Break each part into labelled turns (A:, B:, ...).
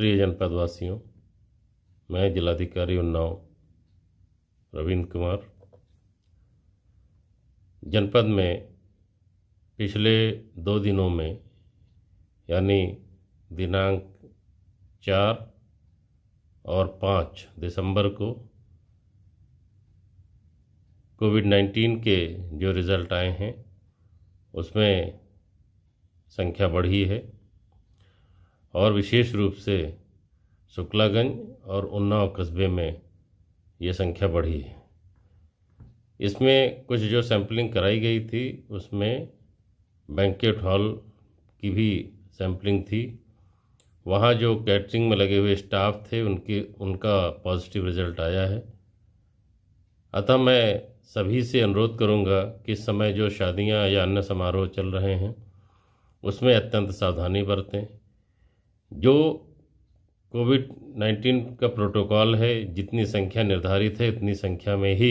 A: प्रिय जनपदवासियों मैं जिलाधिकारी उन्नाव रविंद्र कुमार जनपद में पिछले दो दिनों में यानी दिनांक चार और पाँच दिसंबर को कोविड नाइन्टीन के जो रिज़ल्ट आए हैं उसमें संख्या बढ़ी है और विशेष रूप से शुक्लागंज और उन्नाव कस्बे में ये संख्या बढ़ी है इसमें कुछ जो सैम्पलिंग कराई गई थी उसमें बैंकेट हॉल की भी सैम्पलिंग थी वहाँ जो कैटरिंग में लगे हुए स्टाफ थे उनके उनका पॉजिटिव रिजल्ट आया है अतः मैं सभी से अनुरोध करूँगा कि इस समय जो शादियाँ या अन्य समारोह चल रहे हैं उसमें अत्यंत सावधानी बरतें जो कोविड नाइन्टीन का प्रोटोकॉल है जितनी संख्या निर्धारित है उतनी संख्या में ही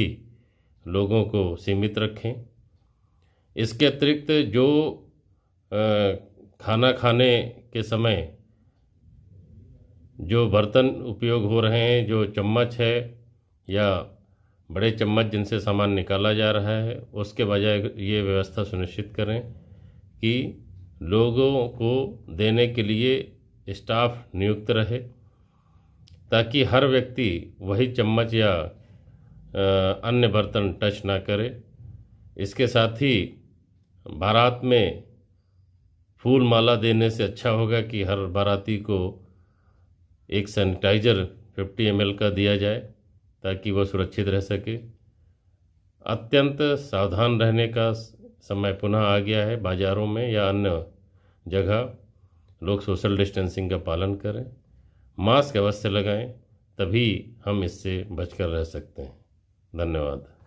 A: लोगों को सीमित रखें इसके अतिरिक्त जो खाना खाने के समय जो बर्तन उपयोग हो रहे हैं जो चम्मच है या बड़े चम्मच जिनसे सामान निकाला जा रहा है उसके बजाय ये व्यवस्था सुनिश्चित करें कि लोगों को देने के लिए स्टाफ नियुक्त रहे ताकि हर व्यक्ति वही चम्मच या अन्य बर्तन टच ना करे इसके साथ ही बारात में फूल माला देने से अच्छा होगा कि हर बाराती को एक सैनिटाइज़र 50 एम का दिया जाए ताकि वह सुरक्षित रह सके अत्यंत सावधान रहने का समय पुनः आ गया है बाज़ारों में या अन्य जगह लोग सोशल डिस्टेंसिंग का पालन करें मास्क अवश्य लगाएं तभी हम इससे बचकर रह सकते हैं धन्यवाद